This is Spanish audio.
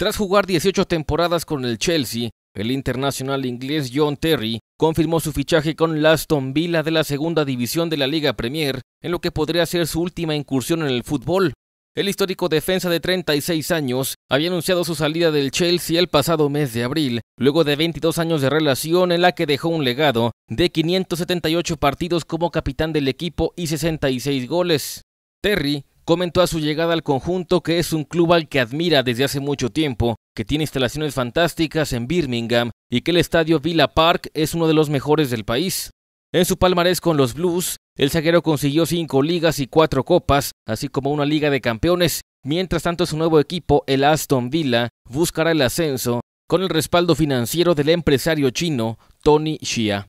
Tras jugar 18 temporadas con el Chelsea, el internacional inglés John Terry confirmó su fichaje con Laston Aston Villa de la segunda división de la Liga Premier, en lo que podría ser su última incursión en el fútbol. El histórico defensa de 36 años había anunciado su salida del Chelsea el pasado mes de abril, luego de 22 años de relación en la que dejó un legado de 578 partidos como capitán del equipo y 66 goles. Terry comentó a su llegada al conjunto que es un club al que admira desde hace mucho tiempo, que tiene instalaciones fantásticas en Birmingham y que el estadio Villa Park es uno de los mejores del país. En su palmarés con los Blues, el zaguero consiguió cinco ligas y cuatro copas, así como una liga de campeones. Mientras tanto, su nuevo equipo, el Aston Villa, buscará el ascenso con el respaldo financiero del empresario chino Tony Xia.